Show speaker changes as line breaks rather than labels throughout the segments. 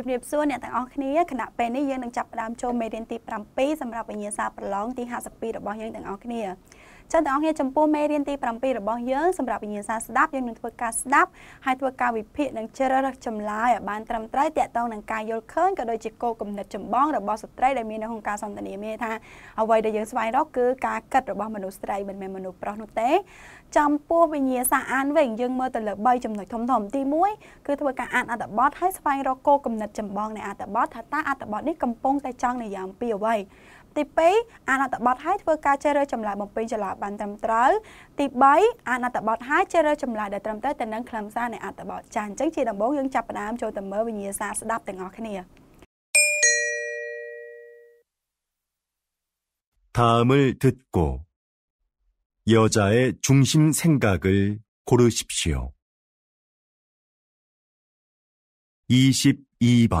ជំរាបសួរអ្នកទាំងអស់គ្នាគណៈពេលនេះយើងនឹងចាប់ផ្ដើមចូលមេរៀនទី7សម្រាប់វិញ្ញាសាប្រឡងទី52របស់យើងទាំងអស់គ្នាចឹងទាំងអស់គ្នាចំពោះមេរៀនទី7របស់យើងសម្រាប់វិញ្ញាសាស្ដាប់យើងនឹងធ្វើការស្ដាប់ហើយធ្វើការវិភាគនិងជ្រើសរើសចម្លើយឲ្យបានត្រឹមត្រូវតាក់ទងនឹងការយល់ឃើញក៏ដូចជាគោលគំនិតចម្បងរបស់ស្ត្រីដែលមាននៅក្នុងការសន្ទនាមានថាអ្វីដែលយើងស្វែងរកគឺការគិតរបស់មនុស្សស្រីមិនមែនមនុស្សប្រុសនោះទេចំពោះវិញ្ញាសាអានវិញយើងមើលទៅលើ3ចំណុចធំធំទី1គឺធ្វើការអានអត្ថបទហើយស្វែងរកគោលគំនិតចម្បងនៃអត្ថបទថាតើអត្ថបទនេះកំពុងតែចង់និយាយអំពីអ្វីទី2អានអត្ថបទឲ្យធ្វើការជ្រើសរើសចម្លើយបំពេញចន្លោះបានត្រឹមត្រូវទី3អានអត្ថបទឲ្យជ្រើសរើសចម្លើយដែលត្រឹមត្រូវទៅនឹងខ្លឹមសារនៃអត្ថបទចាអញ្ចឹងជាដំបូងយើងចាប់ផ្ដើមចូលទៅមើលវិញ្ញាសាស្ដាប់ទាំងអស់គ្នា다음을듣고여자의중심생각을고르십시오22번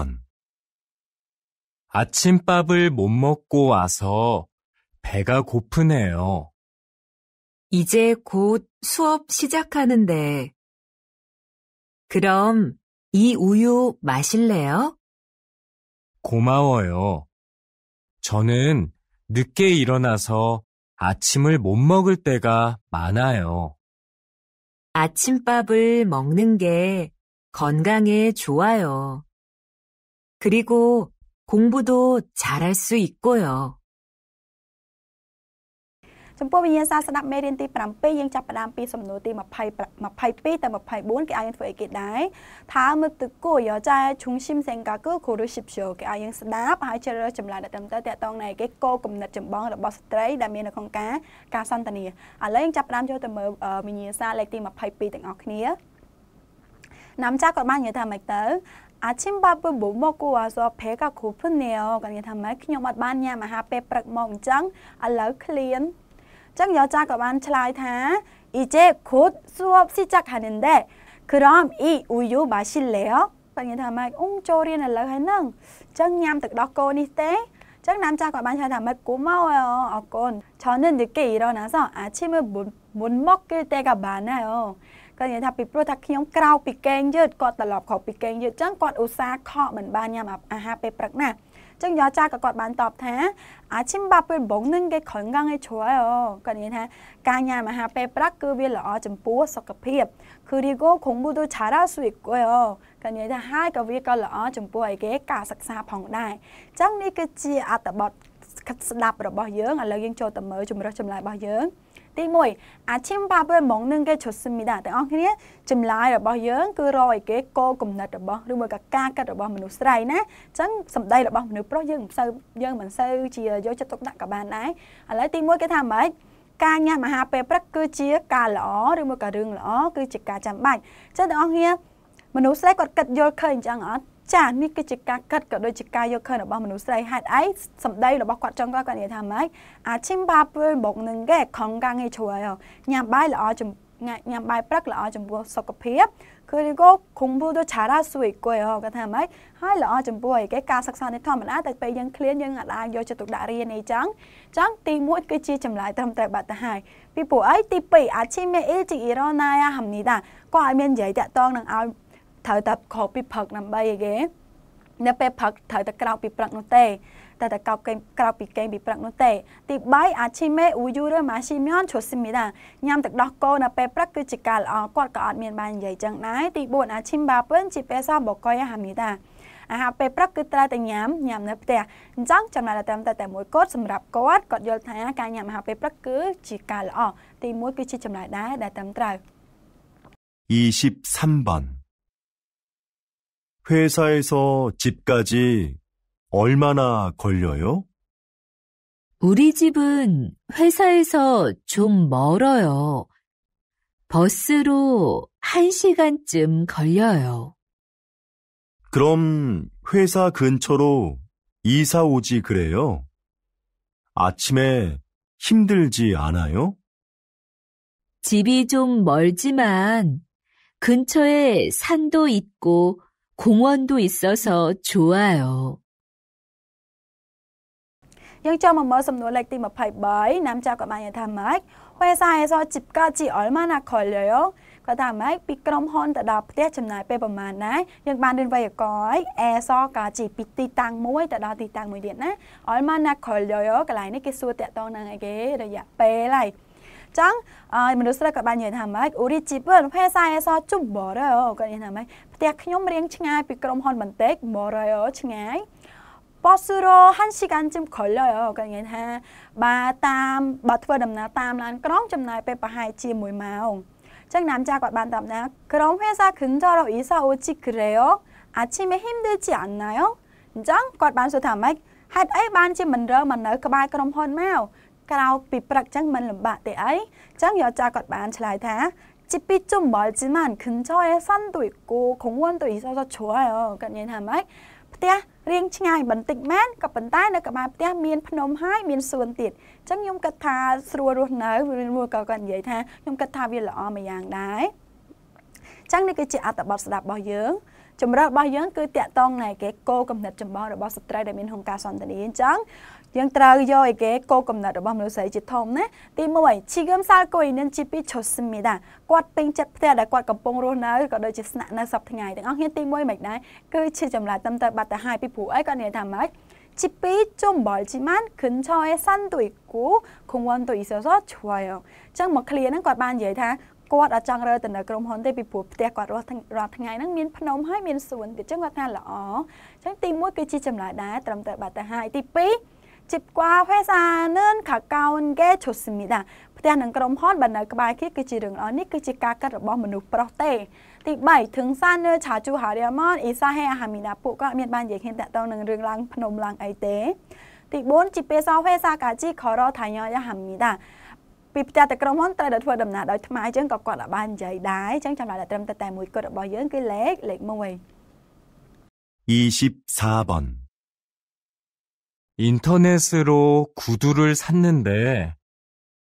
아침밥을 못 먹고 와서 배가 고프네요. 이제 곧 수업 시작하는데. 그럼 이 우유 마실래요? 고마워요. 저는 늦게 일어나서 아침을 못 먹을 때가 많아요. 아침밥을 먹는 게 건강에 좋아요. 그리고 공부도잘할수있고 요. ចំពោះវិញ្ញាសាស្ដាប់មេរៀនទី7យើងចាប់ផ្ដើមពីសំណួរទី20 22ទៅ24គេអាចយើងធ្វើអីគេដែរថាមើលទៅគួរយោចែឈុងស៊ីមសេងកាគូគូរស៊ីបជូគេអាចយើងស្ដាប់ហើយជ្រើសរើសចម្លើយដែលត្រឹមត្រូវតាក់ទងនៃគេគោលគំនិតចម្បងរបស់ស្ត្រីដែលមាននៅក្នុងការការសន្ទនាឥឡូវយើងចាប់ផ្ដើមចូលទៅមើលវិញ្ញាសាលេខទី22ទាំងអស់គ្នាណាំចាស់គាត់បាននិយាយថាម៉េចទៅ아침밥을못먹고와서배가고프네 요. 그러니까정말ខ្ញុំអត់បានញ៉ាំអាហារពេលព្រឹកមកអញ្ចឹងឥឡូវឃ្លានអញ្ចឹងយោចាក៏បានឆ្លើយថា이제곧수업시작하는데그럼이우유마실래요បញ្ញថាម៉េចអ៊ុំចូលរៀនឥឡូវហើយហ្នឹងអញ្ចឹងញ៉ាំទឹកដោះគោនេះទេអញ្ចឹងណាមចាស់ក៏បានឆ្លើយថាម៉េចគូមកអរគុណឆននិយាយគេរណាសអាឈីមើលមុនមកគេតែកបានណាអូគាត់និយាយថាពីព្រោះថាខ្ញុំក្រោកពីគេងយឺតគាត់ត្រឡប់ក្រោកពីគេងយឺតអញ្ចឹងគាត់ឧស្សាហ៍ខកមិនបានញ៉ាំអាហារពេលព្រឹកណាចឹងយោចាក៏គាត់បានតបថាអាឈិមបាពេលបងនឹងគេខឹងកងឯជ្រួយអូគាត់និយាយថាការញ៉ាំអាហារពេលប្រាក់គឺវាល្អចំពោះសុខភាពគឺរីកោគងបុទូឆារ៉ាស៊ុយគួយអូគាត់និយាយថាហើយក៏វាក៏ល្អចំពោះឯគេ ការសិក្សាផងដែរចឹងនេះគឺជាអត្តបទស្ដាប់របស់យើងឥឡូវយើងចូលទៅមើលជំរឹះចម្លើយរបស់យើងទី1អាឈីមបាបេមកនឹងគេជុស្មីដាទាំងអស់គ្នាចម្លើយរបស់យើងគឺរកឲ្យគេកលគំនិតរបស់ឬមកការកាត់របស់មនុស្សស្រីណាអញ្ចឹងសម្ដីរបស់មនុស្សប្រុសយើងមិនសូវយើងមិនសូវជាយកចិត្តទុកដាក់ក៏បានដែរឥឡូវទី1គេថាម៉េចការញ៉ាំអាហារពេលព្រឹកគឺជាការល្អឬមកក៏រឿងល្អគឺជាការចាំបាច់អញ្ចឹងទាំងអស់គ្នាមនុស្សស្រីគាត់គិតយល់ឃើញអញ្ចឹងអត់ចានេះគឺជាការកាត់ក៏ដូចជាការយកខិនរបស់មនុស្សស្រីហេតុអីសម្ដីរបស់គាត់ចង់គាត់គាត់និយាយថាម៉េចអាឈិមបាពេលបុកនឹងគេខំកាងឲ្យជ្រួយញ៉ាំបាយល្អចំញ៉ាំបាយព្រឹកល្អចំពោះសុខភាពគឺនេះក៏គុំពូទៅឆារ៉ាស្វីកុយហ៎គាត់ថាម៉េចហើយល្អចំពោះអីគេការសិក្សានេះធម្មតាតែពេលយើងឃ្លានយើងអាចអាចយកចិត្តទុកដាក់រៀនអីចឹងចឹងទី1គឺជាចម្លើយត្រឹមត្រូវបាត់ទៅហើយពីព្រោះអីទី2អាចឈីមេអ៊ីជីអ៊ីរ៉ូណាយ៉ាហាំនីដាក៏ឲ្យមាននិយាយតាក់តងនឹងឲ្យត្រូវតែខកពីព្រឹកដើម្បីអីគេនៅពេលព្រឹកត្រូវតែក្រោកពីព្រឹកនោះទេតែតែកោកេងក្រោកពីកេងពីព្រឹកនោះទេទី3អាឈីមេអ៊ូយូរម៉ាឈីមៀនឈូស៊ីមីដាញ៉ាំទឹកដោះគោនៅពេលព្រឹកគឺជាការល្អគាត់ក៏អត់មានបាននិយាយចឹងដែរទី4អាឈីមបាពឿនជាពេលសោះបកុយហាមីដាអាហារពេលព្រឹកគឺត្រូវតែញ៉ាំញ៉ាំនៅផ្ទះអញ្ចឹងចំណាយតែតែតែមួយគត់សម្រាប់គាត់គាត់យល់ថាការញ៉ាំអាហារពេលព្រឹកគឺជាការល្អទី1គឺជាចំណាយដែរដែលត្រឹមត្រូវ23번 회사에서 집까지 얼마나 걸려요? 우리 집은 회사에서 좀 멀어요. 버스로 1시간쯤 걸려요. 그럼 회사 근처로 이사 오지 그래요? 아침에 힘들지 않아요? 집이 좀 멀지만 근처에 산도 있고 공원도있어서좋아 요. យើងចូលមកមើលសំណួរលេខទី 23nám ចៅក៏បានយល់ថាម៉េច Huesa eso chipkachi 얼마나걸려요គាត់ថាម៉េចពីក្រុមហ៊ុនទៅដល់ផ្ទះចំណាយពេលប្រមាណណាយើងបានរៀនវេយ្យាករណ៍ឲ្យ eso កាជីពីទីតាំងមួយទៅដល់ទីតាំងមួយទៀតណា얼마나걸려요កន្លែងនេះគេសួរតាក់ទងនឹងអីគេរយៈពេលហើយចឹងមនុស្សស្រីក៏បាននិយាយថាម៉េចអូរីជីពភេសាអសជុំបរោគាត់និយាយថាម៉េចផ្ទះខ្ញុំរៀងឆ្ងាយពីក្រុមហ៊ុន បន្តិចបរោឆ្ងាយបសុរោហាន់ស៊ីកាន់ជឹមខលយោគាត់និយាយថាបើតាមបើធ្វើដំណើរតាមឡានក្រុង ចំណាយពេលប្រហែលជា1ម៉ោងចឹង nám ចាគាត់បានតាមណា ក្រុមភេសាខឹងចរោអ៊ីសាអូជីក្រេយោអាឈីមេហ៊ីមដូចជាអណាយោអញ្ចឹងគាត់បានសួរថាម៉េចហេតុអីបានជាមិនរើមកនៅ ក្បែរក្រុមហ៊ុនមកក្រោកពីព្រឹកចឹងមិនលំបាកទេអីចឹងយោចាគាត់បានឆ្លើយថាជីពីចំបល់ជីមានខឹងចោអេសាន់ទុយគូខងវនទុយសោសជ្រោអើគាត់និយាយថាម៉េចផ្ទះរៀងឆ្ងាយបន្តិចមែនក៏ប៉ុន្តែនៅក្បែរផ្ទះមានភ្នំហើយមានសួនទៀតអញ្ចឹងខ្ញុំគិតថាស្រួលរស់នៅមួយក៏គាត់និយាយថាខ្ញុំគិតថាវាល្អមួយយ៉ាងដែរចឹងនេះគឺជាអត្ថបទស្ដាប់របស់យើងជំរឿរបស់យើងគឺតាក់តងនៃគេគោលគំនិតចម្បងរបស់ស្ត្រីដែលមានហុងការសន្តានាអញ្ចឹងយើងត្រូវយកឯគេគោលកំណត់របស់មនុស្សស្រីជាធំណាទី1ឈីគឹមសាលកុយនឹងជីពីឈុសមីដាគាត់ពេញចិត្តផ្ទះដែលគាត់កំពុងរស់នៅក៏ដូចជាស្នាក់នៅសប្តាហ៍ទាំងអស់គ្នាទី1មិនដែរគឺជាចម្លើយតាមទៅបាត់ទៅហើយពីព្រោះអីគាត់និយាយថាម៉េច집이좀멀지만근처에산도있고공원도있어서좋아요ចឹងមកឃ្លាហ្នឹងគាត់បាននិយាយថាគាត់អត់ចង់រើទៅនៅក្រុមហ៊ុនទេពីព្រោះផ្ទះគាត់រស់រាល់ថ្ងៃហ្នឹងមានភ្នំហើយមានសួនទៀតចឹងគាត់ថាល្អចឹងទី1គឺជាចម្លើយដែរត្រឹមត្រូវបាត់ទៅហើយទី2집과회사는가까운게좋습니 다. ផ្ទះនិងក្រុមហ៊ុនបើនៅក្បែរគ្នាគឺជារឿងល្អនេះគឺជាការកាត់របស់មនុស្សប្រុសទេទី3ถึงសាននៅឆាជូហារីម៉នអ៊ីសាហេអាហាមីណាពួកក៏អត់មានបាននិយាយគ្នាតាក់ទងនឹងរឿងឡើងភ្នំឡើងអីទេទី4ជីពេសោហេសាកាជីខរថាញ៉យ៉ាហាមីណាពីផ្ទះទៅក្រុមហ៊ុនត្រូវតែធ្វើដំណើរដោយថ្មើរជើងក៏គាត់អាចបាននិយាយដែរអញ្ចឹងចាំឡើយត្រឹមតែតែមួយគត់របស់យើងគឺលេខលេខ1 24번 인터넷으로 구두를 샀는데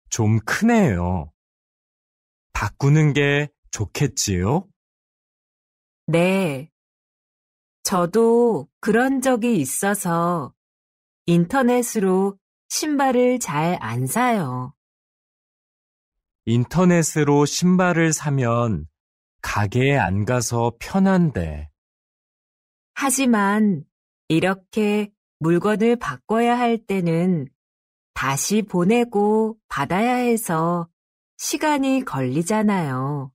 좀 크네요. 바꾸는 게 좋겠지요? 네. 저도 그런 적이 있어서 인터넷으로 신발을 잘 안 사요. 인터넷으로 신발을 사면 가게에 안 가서 편한데. 하지만 이렇게 물건을 바꿔야 할 때는 다시 보내고 받아야 해서 시간이 걸리잖아요.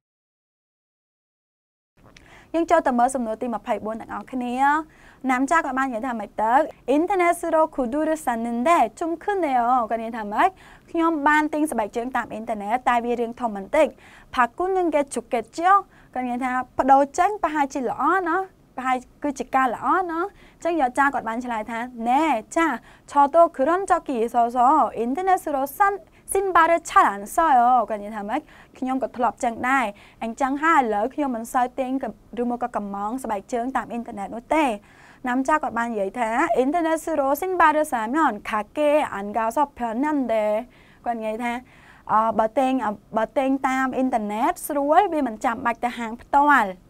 យើងចូលទៅមើលសំណួរទី24ទាំងអស់គ្នាណាំចាក៏បាននិយាយថាម៉េចទៅ International Kuduru Saninde ជុំខឹនដែរអូក៏និយាយថាម៉េចខ្ញុំបានទិញស្បែកជើងតាមអ៊ីនធឺណិតតែវារឿងធំបន្តិចផាគុននឹងគេជុកគេជោក៏និយាយថាបដូរចេញប្រហែលជាល្អណាប្រហែលគឺជាការល្អណាអញ្ចឹងយកចាគាត់បានឆ្លើយថាណែចាឆតូគ្រុនចកីសសអ៊ីនធឺណេសរសាន់ស៊ីនបារឆាឡានសយអូគាត់និយាយថាម៉េចខ្ញុំក៏ធ្លាប់ចឹងដែរអញ្ចឹងហើយឥឡូវខ្ញុំមិនសូវទិញឬមកក៏កម្មងស្បែកជើងតាមអ៊ីនធឺណិតនោះទេណាំចាគាត់បាននិយាយថាអ៊ីនធឺណិតសរស៊ីនបារសាមនខាកេអានកោសប្រាណាន់ដែរគាត់និយាយថាអបើទិញបើទិញតាមអ៊ីនធឺណិតស្រួល វាមិនចាំបាច់ទៅហាង ផ្ទាល់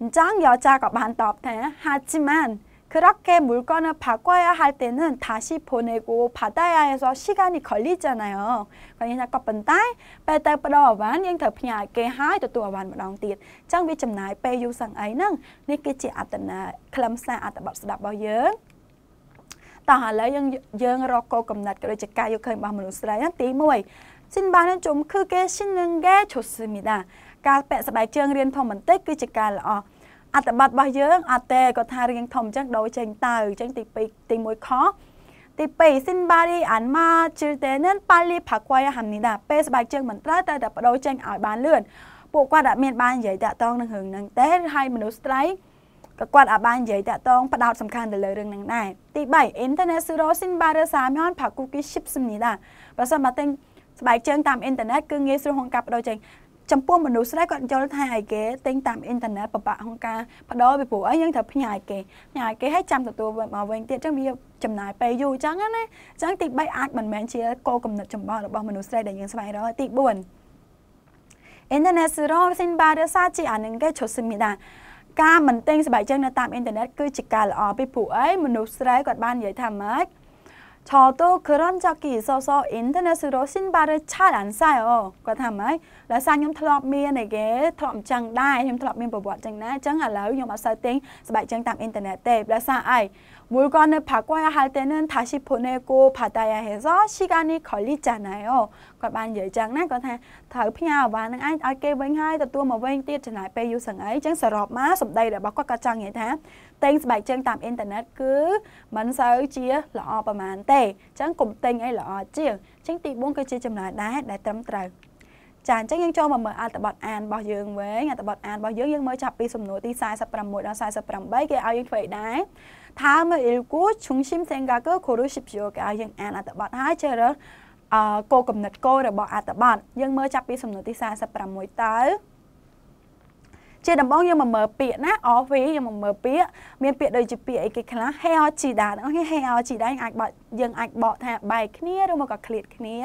អញ្ចឹងយោចាក៏បានតបថាហាជីម៉ាន그렇게물건을바꿔야할때는다시보내고받아야해서시간이걸리잖아 요. 그러니까그번째배달받아완យើងត្រូវផ្ញើគេហើយទទួលបានម្ដងទៀតអញ្ចឹងវាចំណាយពេលយូរសឹងអីហ្នឹងនេះគឺជាអត្តនាខ្លឹមសារអត្តបទស្ដាប់របស់យើងតោះឥឡូវយើងយើងរកគោលកំណត់ក៏ដូចជាការយកឃើញរបស់មនុស្សស្រីហ្នឹងទី1សិនបានជុំគឺគេសិននឹងគេជុំស្មីតាការពាក់ស្បែកជើងរៀនធំបន្តិចគឺជាការល្អអត្តបទរបស់យើងអត់ទេគាត់ថារៀងធំអញ្ចឹងដូរចេញទៅអញ្ចឹងទី2ទី1ខទី2 Sinbari Anma Children Pali Phakwaya Hamnida ពេលស្បែកជើងមិនត្រូវតែតែបដូរចេញឲ្យបានលឿនពួកគាត់អាចមានបាននិយាយតាក់តងនឹងរឿងហ្នឹងទេហើយមនុស្សស្រីក៏គាត់អាចបាននិយាយតាក់តងផ្ដោតសំខាន់ទៅលើរឿងហ្នឹងដែរទី3 Internet Zero Sinbari Samyon Phakuki Ship Samnida ប្រសិនបើទិញស្បែកជើងតាមអ៊ីនធឺណិតគឺងាយស្រួលក្នុងការបដូរចេញចំពោះមនុស្សស្រីគាត់យល់ថាអីគេទិញតាមអ៊ីនធឺណិតបបាក់ក្នុងការផ្ដោពីព្រោះអីយើងត្រូវផ្ញើគេផ្ញើគេឲ្យចាំទទួលមកវិញទៀតអញ្ចឹងវាចំណាយពេលយូរអញ្ចឹងណាអញ្ចឹងទី3អាចមិនមែនជាគោលគំនិតចម្បងរបស់មនុស្សស្រីដែលយើងស្វែងរកទី4អ៊ីនធឺណិតសរោសិនបារសាជាអានឹងគេជុសិមីដាការមិនទិញស្បែកជើងនៅតាមអ៊ីនធឺណិតគឺជាការល្អពីព្រោះអីមនុស្សស្រីគាត់បាននិយាយថាម៉េច저도그런적이있어서인터넷으로신발을잘안사 요. គាត់ថាម៉េចដោយសារខ្ញុំធ្លាប់មានឯគេធ្លាប់អញ្ចឹងដែរខ្ញុំធ្លាប់មានប្រវត្តិអញ្ចឹងដែរអញ្ចឹងឥឡូវខ្ញុំអត់សូវទិញស្បែកជើងតាមអ៊ីនធឺណិតទេដោយសារអី물건을바꿔야할때는다시보내고받아야해서시간이걸리잖아 요. គាត់បាននិយាយចឹងណាគាត់ថាត្រូវផ្ញើអាវ៉ានឹងឯងឲ្យគេវិញហើយទទួលមកវិញទៀតចំណាយពេលយូរសឹងអីចឹងសរុបមកសម្ដីរបស់គាត់ក៏ចង់និយាយថាទិញស្បែកជើងតាមអ៊ីនធឺណិតគឺមិនសូវជាល្អប្រហែលទេអញ្ចឹងកុំទិញអីល្អជាងអញ្ចឹងទី4គឺជាចំណុចដែរដែលត្រឹមត្រូវចាអញ្ចឹងយើងចូលមកមើលអត្ថបទអានរបស់យើងវិញអត្ថបទអានរបស់យើងយើងមើលចាប់ពីសំណួរទី46ដល់48គេឲ្យយើងធ្វើអីដែរថាមើល19ជុងឈឹមសេងកាកូខូរូស៊ីបយូគេឲ្យយើងអានអត្ថបទហើយជ្រើសរើសគោលគំនិតគោលរបស់អត្ថបទយើងមើលចាប់ពីសំណួរទី46តើជាដំបងយើងមកមើលពាក្យណា RV យើងមកមើលពាក្យមានពាក្យដូចជាពាក្យអីគេខ្លះ hair ជីដាបងប្អូន hair ជីដាយើងអាចបកយើងអាចបកថាបែកគ្នាឬមកក៏ឃ្លាតគ្នា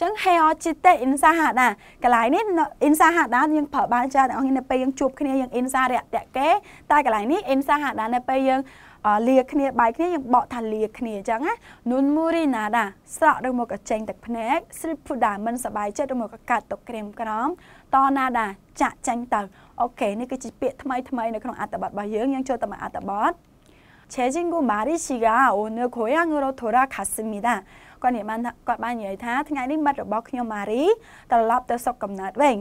ចឹង hair ជីតេ insa ហាដាកន្លែងនេះ insa ហាដាយើងប្រើបានច្រើនបងប្អូននៅពេលយើងជួបគ្នាយើង insa រយៈតកេតែកន្លែងនេះ insa ហាដានៅពេលយើងលាគ្នាបាយគ្នាយើងបកថាលាគ្នាអញ្ចឹងណានុនមូរីណាដាស្រក់ឬមកក៏ចេញទឹកភ្នែកស្រីពូដាមិនសบายចិត្តឬមកក៏កាត់ទុកក្រៀមក្រំតណាដាចាក់ចាញ់ទៅអូខេនេះគឺជាពាក្យថ្មីថ្មីនៅក្នុងអត្ថបទរបស់យើងយើងចូលទៅមើលអត្ថបទ제친구마리씨가오늘고향으로돌아갔습니다គាត់និយាយបានគាត់បាននិយាយថាថ្ងៃនេះមិត្តរបស់ខ្ញុំម៉ារីត្រឡប់ទៅសុកកំណើតវិញ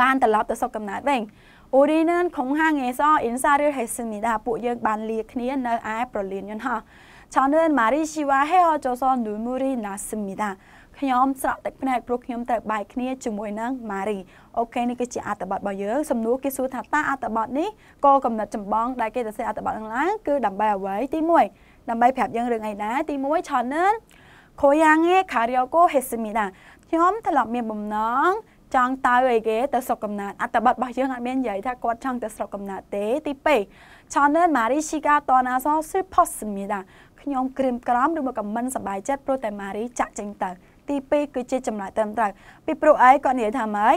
បានត្រឡប់ទៅសុកកំណើតវិញអូរីណានខងហាងេសអ៊ីនសារីហេសិនីដាពួកយើងបានលាគ្នានៅឯប្រលានយន្តហោះឆនឿនម៉ារីស៊ីវ៉ាហេអចោសនឌូមូរីណាសិមីដាខ្ញុំស្រក់ទឹកភ្នែកព្រោះខ្ញុំត្រូវបែកគ្នាជាមួយនឹងម៉ារីអូខេនេះគឺជាអត្ថបទរបស់យើងសំណួរគេសួរថាតើអត្ថបទនេះគោលកំណត់ចម្បងដែលគេសរសេរអត្ថបទនឹងឡើងគឺដើម្បីអ្វីទី1ដើម្បីប្រាប់យើងរឿងអីដែរទី1 channel ខូយ៉ាងេខារីអូកូហេសមីដាខ្ញុំធ្លាប់មានបំណងចង់ទៅអីគេទៅស្រុកកំណើតអត្តបទរបស់យើងអត់មាននិយាយថាគាត់ចង់ទៅស្រុកកំណើតទេទី2 channel Marishiga Tonaso Siposmida ខ្ញុំក្រៀមក្រំឬមកខមមិនសบายចិត្តព្រោះតែ Mari ចាក់ចេញទៅទី2គឺជាចម្លើយត្រឹមត្រូវពីព្រោះអីគាត់និយាយថាម៉េច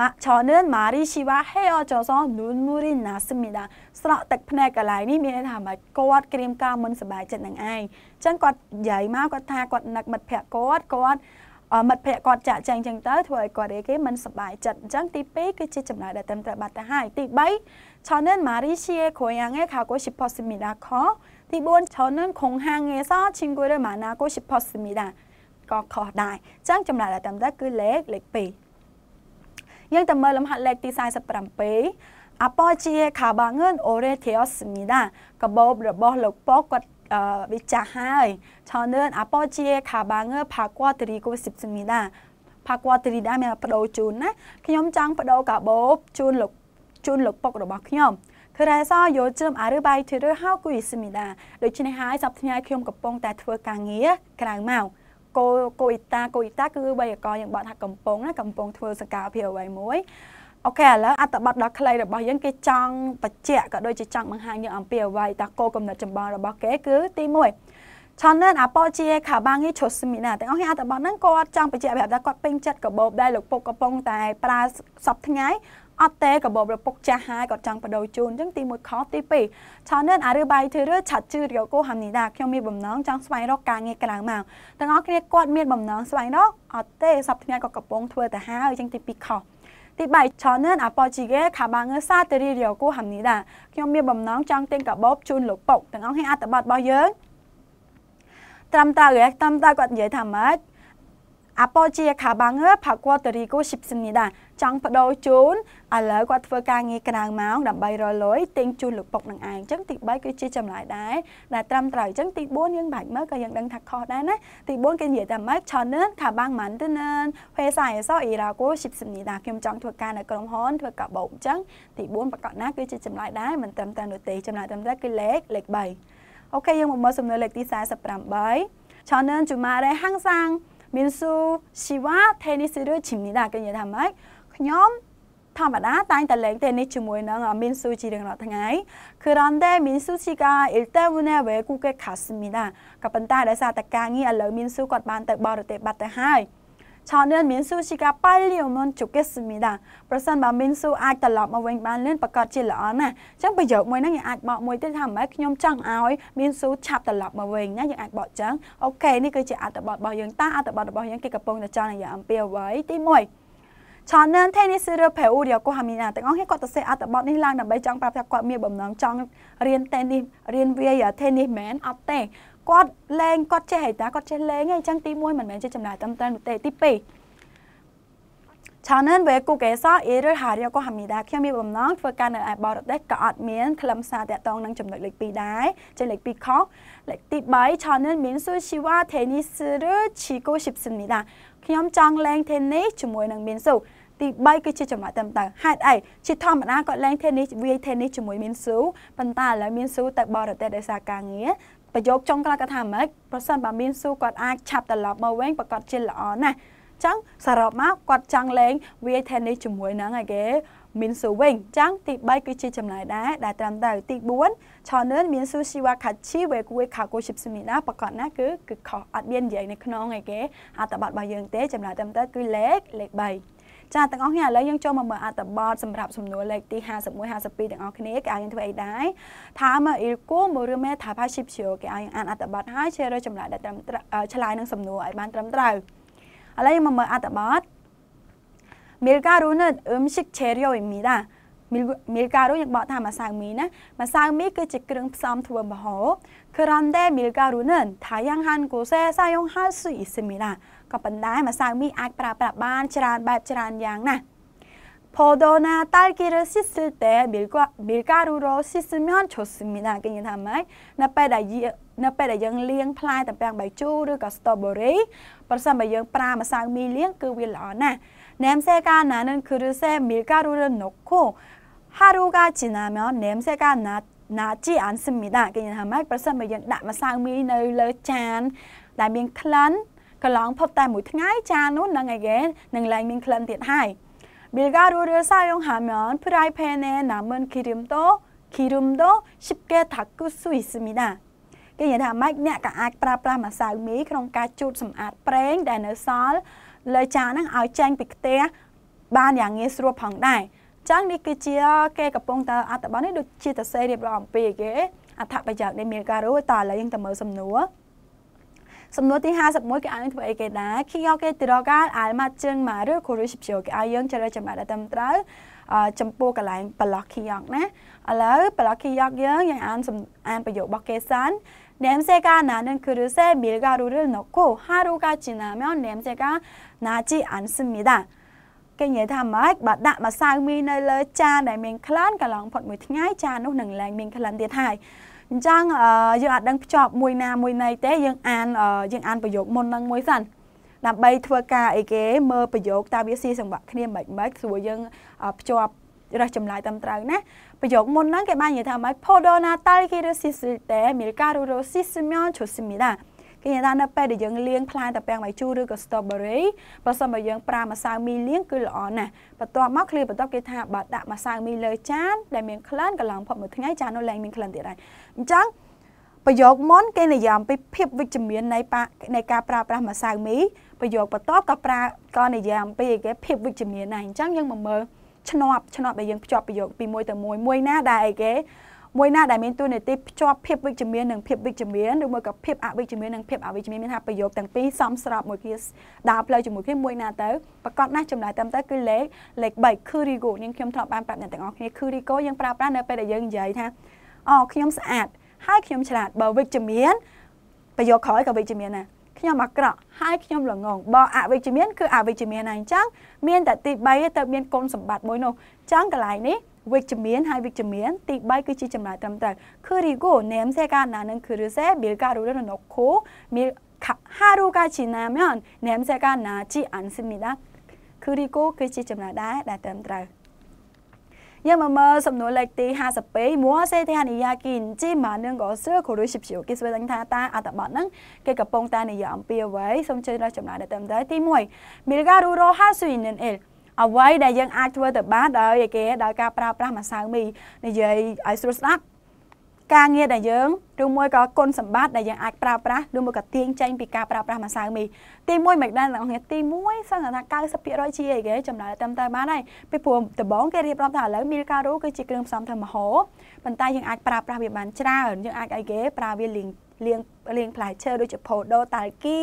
ម៉ាក់ឆនឿនម៉ារីស៊ីវ៉ាហេអចសនូនមូរីណាស្មីដាស្រក់ទឹកភ្នែកកន្លែងនេះមានន័យថាម៉េចគាត់ក្រៀមការមិនសบายចិត្តនឹងឯងអញ្ចឹងគាត់និយាយមកគាត់ថាគាត់នឹកមិត្តភ័ក្ដិគាត់គាត់មិត្តភ័ក្ដិគាត់ចាក់ចែងចឹងទៅ ធ្វើឲ្យគាត់អីគេមិនសบายចិត្តអញ្ចឹងទី2គឺជាចំណាយដែលត្រឹមត្រូវបាត់ទៅហើយទី3ឆនឿនម៉ារីស៊ីខូយ៉ាងឯខាកូស៊ីផូស៊ីមីដាខទី4ឆនឿនខុងហាងងេសឈិងគួយរម៉ាណាកូស៊ីផូស៊ីមីដាក៏ខុសដែរអញ្ចឹងចម្លើយដែលត្រឹមត្រូវគឺលេខលេខ2យើងទៅមើលលំហាត់លេខទី47អបជាខាបងឿនអូរេធៀសមីដាកបោបរបស់លោកប៉ុកគាត់វិចារហើយឆនឿនអបជាខាបងឿផាគាត់រីគូសិបសមីដាផាគាត់រីដែរមានបដូរជូនណាខ្ញុំចង់បដូរកាបោបជូនលោកជូនលោកប៉ុករបស់ខ្ញុំគឺរ៉ែសយោជឹមអរឺបៃធិរហៅគូអ៊ីស្មីដាដូច្នេះហើយសប្តាហ៍ថ្ងៃខ្ញុំកំពុងតែធ្វើការងារក្រៅម៉ោងគោគោអ៊ីតាគោអ៊ីតាគឺបីអកយើងបត់ថាកំពុងណាកំពុងធ្វើសកម្មភាពអ្វីមួយអូខេឥឡូវអត្តបទដ៏ខ្លីរបស់យើងគេចង់បញ្ជាក់ក៏ដូចជាចង់បង្ហាញយើងអំពីអ្វីតើគោលគំនិតចម្បងរបស់គេគឺទី1ឆានណែនអពោជាខាបាងីឈុសមីណាទាំងអស់គ្នាអត្តបទហ្នឹងគាត់ចង់បញ្ជាក់ប្រាប់ថាគាត់ពេញចិត្តកបោបដែរលោកពុកកំពុងតែ ប្រើសពថ្ងៃអត់ទេក៏បបរពុកចាស់ហើយគាត់ចង់បដូរជូនអញ្ចឹងទី1ខទី2ឆោនិនអរិបាយធិរឆាត់ជឿរកូហាំនីដាខ្ញុំមានបំណងចង់ស្វែងរកការងារក្រៅមកទាំងអស់គ្នាគាត់មានបំណងស្វែងរកអត់ទេសប្តាហ៍ថ្ងៃក៏កំពុងធ្វើទៅហើយអញ្ចឹងទី2ខទី3ឆននអបជីកេខាបាងើសាតរីរីកូហាំនីដាខ្ញុំមានបំណងចង់ទិញកាបូបជូនលោកពុកទាំងអស់គ្នាអត្តបទរបស់យើងត្រឹមតើត្រឹមតើគាត់និយាយថាម៉េចអាប៉ូជាខាបាងើផាក់វតរីគូស៊ីបសិននេះដែរចង់បដូរជូនឥឡូវគាត់ធ្វើការងារក្រៅម៉ោងដើម្បីរលុយទិញជូនលោកពុកនឹងឯងអញ្ចឹងទី3គឺជាចម្លើយដែរដែលត្រឹមត្រូវអញ្ចឹងទី4យើងបាច់មើលក៏យើងដឹងថាខុសដែរណាទី4គេនិយាយថាម៉េចឆនឿនខាបាងម៉ាន់ទៅនឿនហេសាយសអ៊ីរ៉ាគូស៊ីបសិននេះដែរខ្ញុំចង់ធ្វើការនៅក្រុមហ៊ុនធ្វើកាបូបអញ្ចឹងទី4ប្រកបណាគឺជាចម្លើយដែរមិនត្រឹមត្រូវនោះទេចម្លើយត្រឹមត្រូវគឺលេខលេខ3អូខេយើងមកមើលសំណួរលេខទី48ឆនឿនជូម៉ារ៉េហាំងសាំងមីនស៊ូស៊ីវ៉ាតេននីសឬជីមនីដាគេនិយាយថាម៉េចខ្ញុំធម្មតាតែងតែលេងតេននីសជាមួយនឹងមីនស៊ូជីរៀងរាល់ថ្ងៃគឺរ៉នដេមីនស៊ូជីកាអ៊ីលតេវណេវេគូកេខាសមីដាក៏ប៉ុន្តែដោយសារតែការងារឥឡូវមីនស៊ូគាត់បានទៅបរទេសបាត់ទៅហើយ저는민수씨가빨리오면좋겠습니 다. ប្រសិនបើមីនស៊ូអាចត្រឡប់មកវិញបានលឿនប្រកាសជាល្អណាស់អញ្ចឹងប្រយោគមួយហ្នឹងយើងអាចបកមួយទៀតថាម៉េចខ្ញុំចង់ឲ្យមីនស៊ូឆាប់ត្រឡប់មកវិញណាយើងអាចបកចឹងអូខេនេះគឺជាអត្ថបទរបស់យើងតើអត្ថបទរបស់យើងគេកំពុងតែចង់និយាយអំពីអ្វីទី1 Channel Tennis Sir Peu របស់គាត់ហាមីណាទាំងអស់គ្នាគាត់ទៅសេអត្ថបទនេះឡើងដើម្បីចង់ប្រាប់ថាគាត់មានបំណងចង់រៀន tennis រៀនវាយ tennis មែនអត់ទេគាត់លេងគាត់ចេះហីតាគាត់ចេះលេងហីអញ្ចឹងទី1មិនមែនជាចំណាយត្រឹមត្រូវនោះទេទី2ឆាននវេគូកេសអ៊ីរហារីកូហាមីដាខ្ញុំមានបំណងធ្វើការនៅឯបរទេសក៏អត់មានខ្លឹមសារតាក់ទងនឹងចំណុចលេខ2ដែរចេះលេខ2ខុសលេខទី3ឆាននមានស៊ូស៊ីវ៉ាទេនីសឺឈីកូស៊ីបសិនមីដាខ្ញុំចង់លេងទេនីសជាមួយនឹងមានស៊ូទី3គឺជាចំណាយត្រឹមត្រូវហេតុអីជាធម្មតាគាត់លេងទេនីសវាយទេនីសជាមួយមានស៊ូប៉ុន្តែឥឡូវមានស៊ូទៅបរទេសដោយសារការងារប្រយោគចុងក្រោយគាត់ថាម៉េចប្រសិនបើមានស៊ូគាត់អាចឆាប់ត្រឡប់មកវិញប្រកាសជាល្អណាស់ចឹងសរុបមកគាត់ចង់លេងវាយថេនីសជាមួយនឹងឯគេមានស៊ូវិញចឹងទី3គឺជាចំណាយដែរដែលត្រឹមត្រូវទី4ឆនឿនមានស៊ូស៊ីវ៉ាខាឈីវេគួយខាកូឈីបស៊ីមីណាប្រកាសណាគឺគឺខុសអត់មាននិយាយនៅក្នុងឯគេអត្ថបទរបស់យើងទេចំណាយត្រឹមត្រូវគឺលេខលេខ3ចាទាំងអស់គ្នាឥឡូវយើងចូលមកមើលអត្ថបទសម្រាប់សំណួរលេខទី51 52ទាំងអស់គ្នាគេឲ្យយើងធ្វើអីដែរថាមើលអ៊ីគូមួយរឿងមេថាផាឈីបឈូគេឲ្យយើងអានអត្ថបទហើយជឿរើចម្លើយដែលត្រឹមឆ្លើយនឹងសំណួរឲ្យបានត្រឹមត្រូវឥឡូវយើងមកមើលអត្ថបទ밀가루는음식재료입니다មីលការូយើងបកថាម្សៅមីណាម្សៅមីគឺជាគ្រឿងផ្សំធ្វើម្ហូប그런데밀가루는다양한곳에사용할수있습니다ក៏ប៉ុន្តែម្សៅមីអាចប្រើប្រាស់បានច្រើនបែបច្រើនយ៉ាងណាស់포도나딸기를씻을때밀과밀가루로씻으면좋습니다그냥다음에나빼다이នៅពេលដែលយើងលាងផ្លែតំពាំងបាយជូរឬក៏ strawberry ប្រសិនបើយើងប្រើម្សៅមីលាងគឺវាល្អណាស់ណាមសេកាណានឹងគឺរសេមីការូរណូកូហារូកាជីណាមណាមសេកាណាណាជីអានសិមីដាគេថាម៉េចប្រសិនបើយើងដាក់ម្សៅមីនៅលើចានដែលមានក្លិនកន្លងផុតតែមួយថ្ងៃចានោះនឹង again នឹងឡើងមានក្លិនទៀតហើយ밀가루를사용하면프라이팬에남은기름도기름도쉽게닦을수있습니 다. គេនិយាយថាម៉េចអ្នកក៏អាចប្រើប្រាស់ម្សៅមីក្នុងការជូតសម្អាតប្រេងដែលនៅសល់លើចានហ្នឹងឲ្យចេញពីខ្ទះបានយ៉ាងងាយស្រួលផងដែរអញ្ចឹងនេះគឺជាគេកំពុងតើអត្ថបទនេះដូចជាសរសេររៀបរាប់អំពីគេអត្ថប្រយោជន៍នៃមីការូតើឥឡូវយើងទៅមើលសំណួរសំណួរទី51គេឲ្យធ្វើអីគេដែរគីយកគេទីរកាលអាលម៉ាត់ជើងម៉ាឬគូរីសិបជោគេឲ្យយើងជ្រើសចំណាត់ឲ្យត្រឹមត្រូវចំពោះកន្លែងប្លុកគីយកណាឥឡូវប្លុកគីយកយើងយើងអានអានប្រយោគរបស់គេសិន냄새가나는그릇에밀가루를넣고하루가지나면냄새가나지않습니 다. គេនិយាយថាម៉េចបើដាក់ម្សៅមីនៅលើចានដែលមានក្លិនក៏ឡងផុតមួយថ្ងៃចាននោះនឹងឡើងមានក្លិនទៀតហើយអញ្ចឹងយើងអាចដឹងភ្ជាប់មួយណាមួយណីទេ យើងអាន យើងអានប្រយោគមុននឹងមួយសិនដើម្បីធ្វើការអីគេមើលប្រយោគតើវាស៊ីសង្វាក់គ្នាមិនមិនស្រួលយើងភ្ជាប់រើសចម្លើយតាមត្រូវណាប្រយោគមុនហ្នឹងគេបាននិយាយថាម៉េច Podona talki resistite mirkaruro sismion chusmida គេនិយាយថានៅពេលដែលយើងលាងផ្លែតាពាំងបាយជូរឬក៏ strawberry បើសិនបើយើងប្រើម្សៅមីលាងគឺល្អណាស់បន្ទាប់មកឃ្លាបន្ទាប់គេថាបើដាក់ម្សៅមីលើចានដែលមានក្លិនកន្លងផុតមួយថ្ងៃចាននោះឡើងមានក្លិនទៀតហើយអញ្ចឹងប្រយោគមុនគេនិយាយអំពីភាពវិជ្ជមាននៃនៃការប្រើប្រាស់ម្សៅមីប្រយោគបន្ទាប់ក៏ប្រើក៏និយាយអំពីគេភាពវិជ្ជមានដែរអញ្ចឹងយើងមកមើលឆ្នប់ឆ្នប់ដែលយើងភ្ជាប់ប្រយោគពីមួយទៅមួយមួយណាដែរអីគេមួយណាដែលមានទួនាទីភ្ជាប់ភាពវិជ្ជមាននិងភាពវិជ្ជមានឬមួយក៏ភាពអវិជ្ជមាននិងភាពអវិជ្ជមានមានថាប្រយោគទាំងពីរសំស្របមួយគ្នាដើរផ្លូវជាមួយគ្នាមួយណាទៅប្រកបណាស់ចម្លើយតាមទៅគឺលេខលេខ3គឺ Rigo នាងខ្ញុំធ្លាប់បានប្រាប់អ្នកទាំងអស់គ្នាគឺ Rigo យើងប្រើប្រាស់នៅពេលដែលយើងនិយាយថាអូខ្ញុំស្អាតហើយខ្ញុំឆ្លាតបើវិជ្ជមានប្រយោគក្រោយក៏វិជ្ជមានដែរខ្ញុំអាក្រក់ហើយខ្ញុំល្ងងបើអវិជ្ជមានគឺអវិជ្ជមានណាអញ្ចឹងមានតែទី3ទៅមានគុណសម្បត្តិមួយនោះចឹងកន្លែងនេះវិជ្ជមានហើយវិជ្ជមានទី3គឺជាចំណាយត្រឹមត្រូវគឺរីគូនេមសេកាណានឹងគឺរសេបៀលការរនកូមានហារូកាជីណាមននេមសេកាណាជីអានស៊ីមីដាគឺរីគូគឺជាចំណាយដែរដែលត្រឹមត្រូវយើងមកមើលសំណួរលេខទី52មួសេទេហានិយាគីជីម៉ានឹងក៏សឿខូរុសិបជាគេស្វែងថាតាអត្តបទហ្នឹងគេកំពុងតែនិយាយអំពីអ្វីសូមជួយដល់ចំណាយដែលត្រឹមត្រូវទី1មីលការរូរ៉ូហាស៊ុយនិនអេលអ្វីដែលយើងអាចធ្វើទៅបានដោយឯគេដោយការប្រើប្រាស់ម្សៅមីនិយាយឲ្យស្រួលស្ដាប់ការងារដែលយើងឬមួយក៏គុណសម្បត្តិដែលយើងអាចប្រើប្រាស់ឬមួយក៏ទាញចេញពីការប្រើប្រាស់ម្សៅមីទី1មិនដែរអ្នកនាងទី1សឹងថា90%ជាអីគេចំណាយតាមតែបានហើយពីព្រោះដំបងគេរៀបរាប់ថាឥឡូវមីលការ៉ូគឺជាគ្រឿងផ្សំធ្វើម្ហូបប៉ុន្តែយើងអាចប្រើប្រាស់វាបានច្រើនយើងអាចអីគេប្រើវាលីងលាងលាងផ្លែឈើដូចជាផូដូតាគី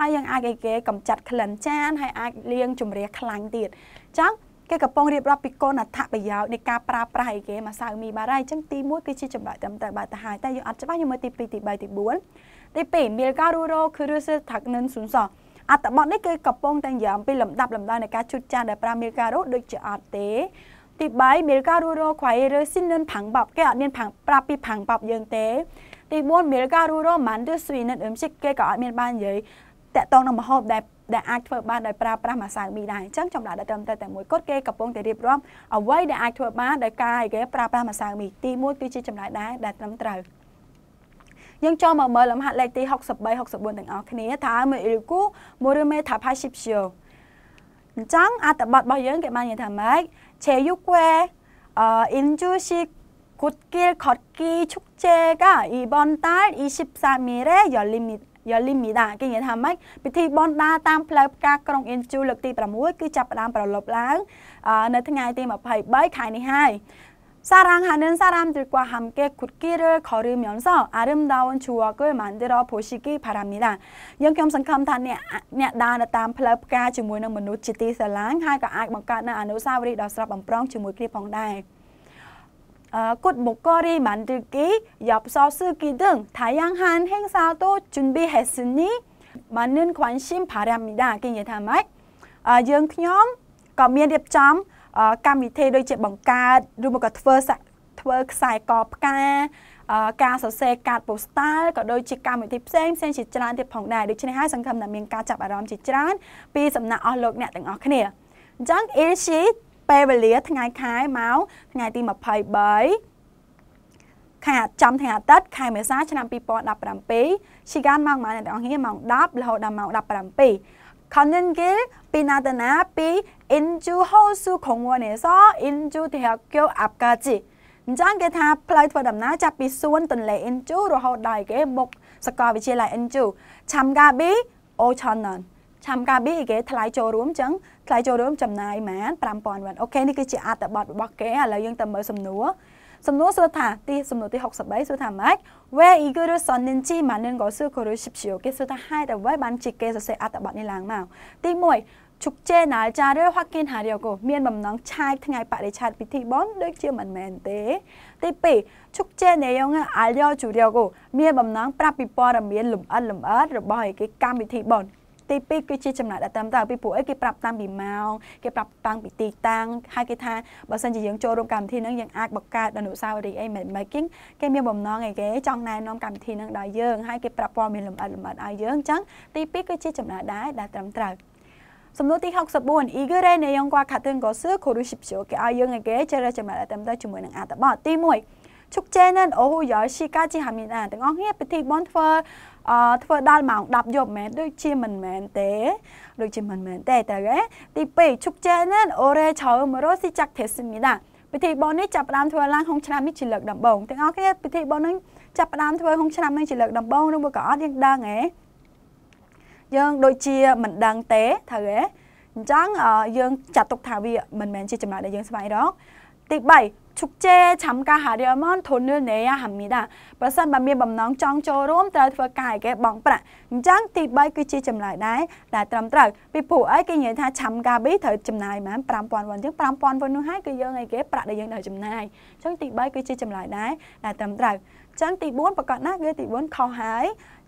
ហើយយើងអាចឲ្យគេកម្ចាត់ក្លិនចានហើយអាចលាងជំរះខ្លាញ់ទៀតអញ្ចឹងគេកំពុងរៀបរាប់ពីគុណអត្ថប្រយោជន៍នៃការប្រើប្រាស់អីគេម្សៅមីបារ៉ៃអញ្ចឹងទី1គឺជាចំណុចត្រឹមត្រូវបាទទៅហើយតែយើងអត់ច្បាស់យើងមើលទី2ទី3ទី4ទី2មីលការូរ៉ូគឺរសថាក់និនស៊ុនសោអត្តបទនេះគឺកំពុង តែនិយាយអំពីលំដាប់លំដោយនៃការជូតចាស់ដែលប្រើមីលការ៉ូដូចជាអត់ទេទី3មីលការ៉ូរ៉ូខ្វៃរឺស៊ីននិនផាំងបបគេអត់មានផាំងប្រាប់ពីផាំងបបយើងទេទី4មានការរੂរមមិនឬស្វីនិតអឹមជិកគេក៏អត់មានបាននិយាយតកតងនឹងមហូបដែលដែលអាចធ្វើបានដោយប្រើប្រាស់ម្សៅមីដែរអញ្ចឹងចម្លាក់ដែលត្រឹមត្រូវតែមួយគត់គេកំពុងតែរៀបរាប់អ្វីដែលអាចធ្វើបានដោយការឲ្យគេប្រើប្រាស់ម្សៅមីទី1គឺជាចម្លាក់ដែរដែលត្រឹមត្រូវយើងចូលមកមើលលំហាត់លេខទី63 64ទាំងអស់គ្នាថាមើលឬគូមូរមេថាផៃស៊ីបឈូអញ្ចឹងអត្ថបទរបស់យើង គេបាននិយាយថាម៉េចឆេយូគវេអ៊ីនជូស៊ី곧길걷기축제가이번달23일에열립니 다. យលីមីដាគេនិយាយថាម៉េចពិធីបន់ដាតាមផ្លូវផ្កាក្រុងអ៊ីនជូលើកទី6គឺចាប់ផ្ដើមប្រឡប់ឡើងនៅថ្ងៃទី23ខែនេះហើយសារ៉ាងហានិនសារ៉ាមទ្រគួហាំកេគុតគីរខរឹមយនសអារឹមដាវនឈួរគឺម៉ាន់ទីរភូស៊ីគីផារ៉ាមីដាយើងខ្ញុំសង្ឃឹមថាអ្នកអ្នកដើរនៅតាមផ្លូវផ្កាជាមួយនឹងមនុស្សជាទីស្រឡាញ់ហើយក៏អាចបង្កើតនៅអនុស្សាវរីយ៍ដ៏ស្រស់បំព្រងជាមួយគ្នាផងដែរ។꽃목걸이만들 기, 엽서쓰기등다양한행사도준비했으니많은관심바랍니 다. គេនិយាយថាម៉េចយើងខ្ញុំក៏មានរៀបចំកម្មវិធីដូចជាបង្កើតឬមកក៏ធ្វើធ្វើខ្សែកផ្កាការសរសេរកាតប៉ូស្តាលក៏ដូចជាកម្មវិធីផ្សេងផ្សេងជាច្រើនទៀតផងដែរដូច្នេះហើយសង្ឃឹមថាមានការចាប់អារម្មណ៍ជាច្រើនពីសំណាក់អស់លោកអ្នកទាំងអស់គ្នាអញ្ចឹង Ilshi ពេលវេលាថ្ងៃខែមកថ្ងៃទី23ខែចំថ្ងៃអាទិត្យខែមេសាឆ្នាំ2017 Shigan ម៉ោងម៉ោងអ្នកទាំងគ្នាម៉ោង10រហូតដល់ម៉ោង17 Conan Gill ពីណាតណាពី Inju Hosu Kongwonesa Inju Thaekyo Apkaji អញ្ចឹងគេថាផ្លូវធ្វើដំណើរចាប់ពីសួនទន្លេ Inju រហូតដល់គេមុខសាកលវិទ្យាល័យ Inju Chamgabi Ochanon ឆាំកាប៊ីគេថ្លៃចូលរួមចឹងថ្លៃចូលរួមចំណាយម៉ាន5000វ៉ាត់អូខេនេះគឺជាអត្ថបទរបស់គេឥឡូវយើងទៅមើលសំណួរសំណួរសួរថាទីសំណួរទី63សួរថាម៉េច Where Igoro Soninchi Manen go su koro shipshio គេសួរថាហេតុអ្វីបានជាគេសរសេរអត្ថបទនេះឡើងមកទី1ជុកជេណាលចារឺហាគិនហារីអូកូមានបំណងឆាយថ្ងៃបរិឆេទពិធីបុណ្យដូចជាមិនមែនទេ ទី2ជុកជេណេយងអាលយ៉ូជូរីអូកូមានបំណងប្រាប់ពីព័ត៌មានលម្អិតលម្អិតរបស់ឯកកម្មវិធីបុណ្យទី2គឺជាចំណាយដែលត្រឹមត្រូវពីព្រោះអីគេប្រាប់តាំងពីម៉ោងគេប្រាប់តាំងពីទីតាំងហើយគេថាបើសិនជាយើងចូលរួមកម្មវិធីហ្នឹងយើងអាចបង្កើតអនុស្សាវរីយ៍អី making គេមានបំណងអីគេចង់ណែនាំកម្មវិធីហ្នឹងដល់យើងហើយគេប្រាប់ព័ត៌មានលម្អិតលម្អិតឲ្យយើងអញ្ចឹងទី2គឺជាចំណាយដែរដែលត្រឹមត្រូវសំណួរទី64អ៊ីហ្គរ៉េនៃយងកွာខាត់ទិនកោសឺខូរូស៊ីបជូគេឲ្យយើងឯគេជ្រើសរើសចំណាយដែលត្រឹមត្រូវជាមួយនឹងអត្ថបទទី1ជុកចេណអូយស៊ីកាជីហាមីណាទាំងអស់គ្នាពិធីបន់ធ្វើអឺធ្វើដល់ម៉ោង10យប់មែនដូចជាមិនមែនទេដូចជាមិនមែនទេតែទី2ជុកចែណានអូរេឆៅមរោស៊ីចាក់ទេសមីដាពិធីបុណ្យនេះចាប់ផ្ដើមធ្វើឡើងក្នុងឆ្នាំនេះជាលើកដំបូងទាំងអស់គ្នាពិធីបុណ្យនេះចាប់ផ្ដើមធ្វើក្នុងឆ្នាំនេះជាលើកដំបូងឬមួយក៏អត់យើងដឹងហ៎យើងដូចជាមិនដឹងទេត្រូវហ៎អញ្ចឹងយើង ចាត់ទុកថាវាមិនមែនជាចំណាយដែលយើងស្វែងរកទី3축제에참가하려면돈을내야합니 다. 벌써밤에범농정조롬들어서가게멍뿌 라. 장티바이그치점라이나이라트럼트럭비포아이그냥다참가비더점라이만빰빰원 등, 빰빰원 등, 하이그영의게브라대영의점라 이. 장티바이그치점라이나이라트럼트럭ចឹងទី4ប្រកាសណាគឺទី4ខុសហើយ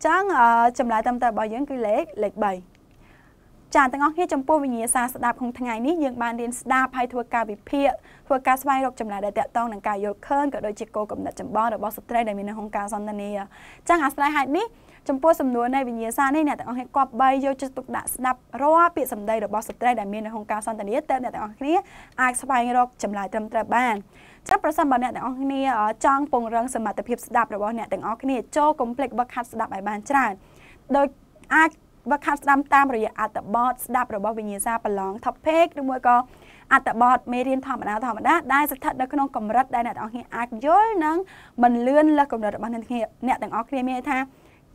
ចឹងចម្លើយតាមតើរបស់យើងគឺលេខលេខ3ចាទាំងអស់គ្នាចំពោះវិញ្ញាសាស្ដាប់ក្នុងថ្ងៃនេះយើងបានរៀនស្ដាប់ហើយធ្វើការវិភាគធ្វើការស្វែងរកចំណេះដែលតាក់ទងនឹងការយល់ឃើញក៏ដូចជាគោលគំនិតចម្បងរបស់ស្ត្រីដែលមាននៅក្នុងការសន្ទនាចឹងអាស្រ័យហេតុនេះចំពោះសំណួរនៃវិញ្ញាសានេះអ្នកទាំងអស់គ្នាគប្បីយកចិត្តទុកដាក់ស្ដាប់រាល់ពាក្យសម្ដីរបស់ស្ត្រីដែលមាននៅក្នុងការសន្ទនាតើអ្នកទាំងអស់គ្នាអាចស្វែងរកចម្លើយត្រឹមត្រូវបានចាំប្រសិនបើអ្នកទាំងអស់គ្នាចង់ពង្រឹងសមត្ថភាពស្ដាប់របស់អ្នកទាំងអស់គ្នាចូលកុំភ្លេចវឹកហាត់ស្ដាប់ឲ្យបានច្រើនដោយអាចវឹកហាត់ស្ដាំតាមរយៈអត្ថបទស្ដាប់របស់វិញ្ញាសាប្រឡង topic ឬមួយក៏អត្ថបទមេរៀនធម្មតាធម្មតាដែលស្ថិតនៅក្នុងកម្រិតដែលអ្នកទាំងអស់គ្នាអាចយល់និងមិនលឿនលើកម្រិតរបស់អ្នកទាំងអ្នកទាំងអស់គ្នាមានន័យថា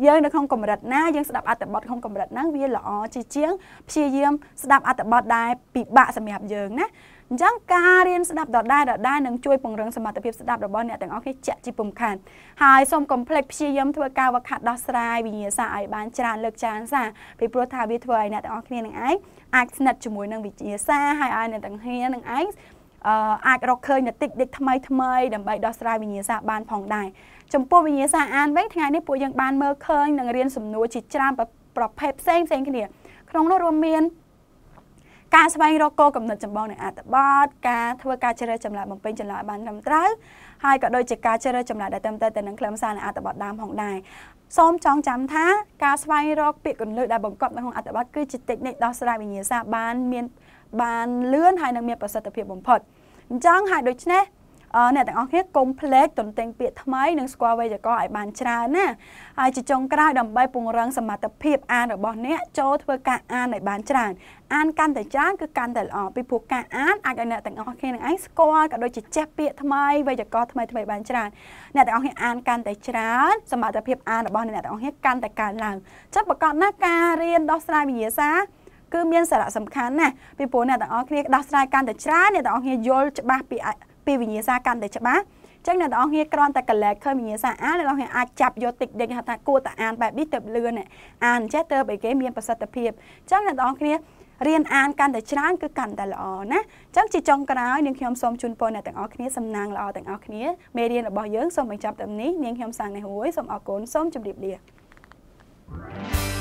យើងនៅក្នុងកម្រិតណាយើងស្ដាប់អត្ថបទក្នុងកម្រិតហ្នឹងវាល្អជាជាងព្យាយាម ស្ដាប់អត្ថបទដែលពិបាកសម្រាប់យើងណាអញ្ចឹងការរៀនស្ដាប់ដដែលដដែលនឹងជួយពង្រឹងសមត្ថភាពស្ដាប់របស់អ្នកទាំងអស់គ្នាជាក់ជាពំខានហើយសូមកុំភ្លេចព្យាយាមធ្វើការវឹកហាត់ដោះស្រាយវិញ្ញាសាឲ្យបានច្រើនលើកច្រើនសារពីព្រោះថាវាធ្វើឲ្យអ្នកទាំងអស់គ្នានឹងឯងអាចស្និទ្ធជាមួយនឹងវិញ្ញាសាហើយឲ្យអ្នកទាំងគ្នានឹងឯងអឺអាចរកឃើញនៅតិចតិចថ្មីថ្មីដើម្បីដោះស្រាយវិញ្ញាសាបាន ផងដែរចំពោះវិញ្ញាសាអានវិញថ្ងៃនេះពួកយើងបានមើលឃើញនឹងរៀនសំណួរជាច្រើនប្រភេទផ្សេងផ្សេងគ្នាក្នុងនោះរួមមានការស្វែងរកគោលកំណត់ចម្បងនៃអត្ថបទការធ្វើការជ្រើសចម្លើយបំពេញចម្លើយបានត្រឹមត្រូវហើយក៏ដូចជាការជ្រើសចម្លើយដែលត្រឹមត្រូវទៅនឹងខ្លឹមសារនៃអត្ថបទដើមផងដែរសូមចងចាំថាការស្វែងរកពាក្យកੁੰលឹះដែលបង្កប់នៅក្នុងអត្ថបទគឺជាតិចនិចដោះស្រាយវិញ្ញាសាបានមានបានលឿនហើយនិងមានប្រសិទ្ធភាពបំផុតអញ្ចឹងហើយដូច្នេះអ្នកទាំងអស់គ្នាកុំភ្លេចទន្ទឹងពាក្យថ្មីនិងស្គាល់វេយ្យាករណ៍ឲ្យបានច្រើនណាហើយជាចុងក្រោយដើម្បីពង្រឹងសមត្ថភាពអានរបស់អ្នកចូលធ្វើការអានឲ្យបានច្រើនអានកាន់តែច្រើនគឺកាន់តែល្អពីព្រោះការអានអាចឲ្យអ្នកទាំងអស់គ្នានឹងឯងស្គាល់ក៏ដូចជាចេះពាក្យថ្មីវេយ្យាករណ៍ថ្មីថ្មីបានច្រើនអ្នកទាំងអស់គ្នាអានកាន់តែច្រើន សមត្ថភាពអានរបស់អ្នកទាំងអស់គ្នាកាន់តែកើនឡើងចាំប្រកបណាការរៀនដោះស្រាយវិញ្ញាសា គឺមានសារៈសំខាន់ណាស់ពីព្រោះអ្នកទាំងអស់គ្នាដោះស្រាយកាន់តែច្រើនអ្នកទាំងអស់គ្នាយល់ច្បាស់ពីពីវិញ្ញាសាកាន់តែច្បាស់អញ្ចឹងអ្នកនរគ្នាគ្រាន់តែ collect ឃើញវិញ្ញាសាអានអ្នកនរគ្នាអាចចាប់យកតិចតិចហៅថាគួរតែអានបែបនេះទៅលឿនអានចេះទៅបែបគេមានប្រសិទ្ធភាពអញ្ចឹងអ្នកនរគ្នារៀនអានកាន់តែច្រើនគឺកាន់តែល្អណាអញ្ចឹងជាចុងក្រោយនាងខ្ញុំសូមជូនពរអ្នកទាំងអស់គ្នាសំណាងល្អទាំងអស់គ្នាមេរៀនរបស់យើងសូមបញ្ចប់ត្រឹមនេះនាងខ្ញុំសាងនេះរួយសូមអរគុណសូមជម្រាបលា Thank you.